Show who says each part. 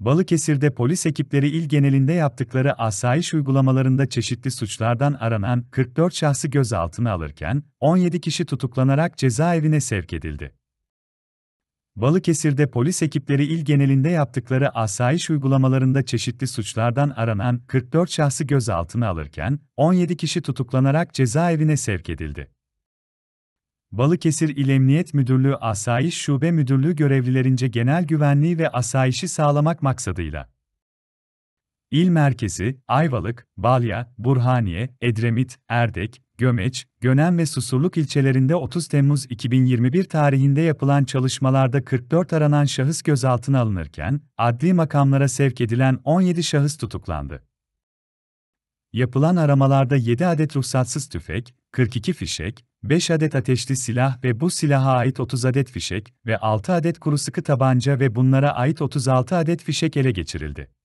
Speaker 1: Balıkesir'de polis ekipleri il genelinde yaptıkları asayiş uygulamalarında çeşitli suçlardan aranan 44 şahsı gözaltına alırken, 17 kişi tutuklanarak cezaevine sevk edildi. Balıkesir'de polis ekipleri il genelinde yaptıkları asayiş uygulamalarında çeşitli suçlardan aranan 44 şahsı gözaltına alırken, 17 kişi tutuklanarak cezaevine sevk edildi. Balıkesir İl Emniyet Müdürlüğü Asayiş Şube Müdürlüğü görevlilerince genel güvenliği ve asayişi sağlamak maksadıyla İl merkezi, Ayvalık, Balya, Burhaniye, Edremit, Erdek, Gömeç, Gönen ve Susurluk ilçelerinde 30 Temmuz 2021 tarihinde yapılan çalışmalarda 44 aranan şahıs gözaltına alınırken, adli makamlara sevk edilen 17 şahıs tutuklandı. Yapılan aramalarda 7 adet ruhsatsız tüfek, 42 fişek, 5 adet ateşli silah ve bu silaha ait 30 adet fişek ve 6 adet kuru sıkı tabanca ve bunlara ait 36 adet fişek ele geçirildi.